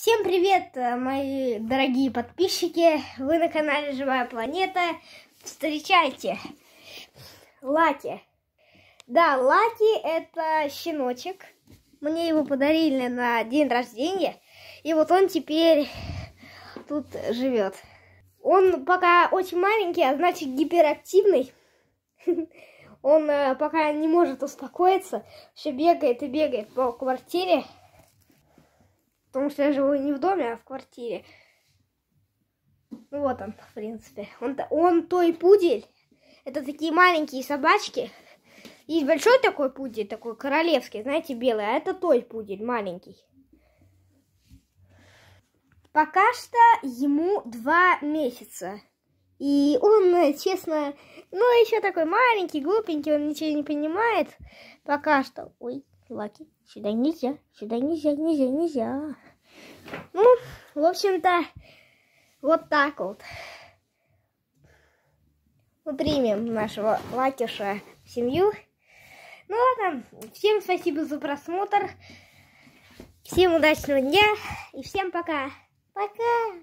Всем привет, э, мои дорогие подписчики! Вы на канале Живая Планета. Встречайте! Лаки. Да, Лаки это щеночек. Мне его подарили на день рождения. И вот он теперь тут живет. Он пока очень маленький, а значит гиперактивный. Он э, пока не может успокоиться. Все бегает и бегает по квартире. Потому что я живу не в доме, а в квартире. Ну, вот он, в принципе. Он, он той пудель. Это такие маленькие собачки. Есть большой такой пудель, такой королевский, знаете, белый. А это той пудель, маленький. Пока что ему два месяца. И он, честно, ну, еще такой маленький, глупенький, он ничего не понимает. Пока что. Ой. Лаки, сюда нельзя, сюда нельзя, нельзя, нельзя. Ну, в общем-то, вот так вот. Мы примем нашего Лакиша в семью. Ну ладно, всем спасибо за просмотр. Всем удачного дня и всем пока. Пока.